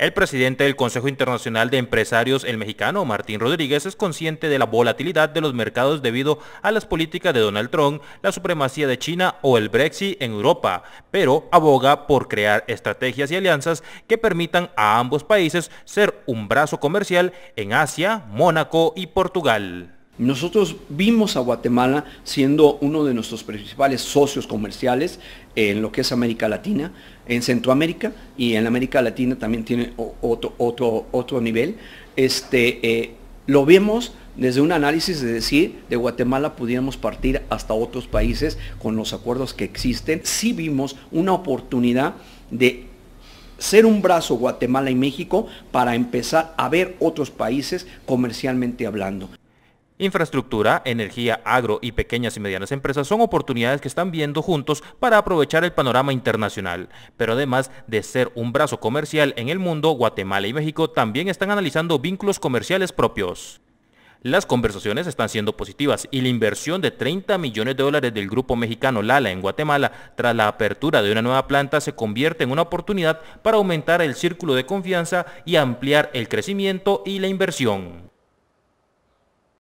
El presidente del Consejo Internacional de Empresarios, el mexicano Martín Rodríguez, es consciente de la volatilidad de los mercados debido a las políticas de Donald Trump, la supremacía de China o el Brexit en Europa, pero aboga por crear estrategias y alianzas que permitan a ambos países ser un brazo comercial en Asia, Mónaco y Portugal. Nosotros vimos a Guatemala siendo uno de nuestros principales socios comerciales en lo que es América Latina, en Centroamérica y en América Latina también tiene otro, nivel. Este, eh, lo vemos desde un análisis de decir, de Guatemala pudiéramos partir hasta otros países con los acuerdos que existen. Sí vimos una oportunidad de ser un brazo Guatemala y México para empezar a ver otros países comercialmente hablando. Infraestructura, energía, agro y pequeñas y medianas empresas son oportunidades que están viendo juntos para aprovechar el panorama internacional. Pero además de ser un brazo comercial en el mundo, Guatemala y México también están analizando vínculos comerciales propios. Las conversaciones están siendo positivas y la inversión de 30 millones de dólares del grupo mexicano Lala en Guatemala tras la apertura de una nueva planta se convierte en una oportunidad para aumentar el círculo de confianza y ampliar el crecimiento y la inversión.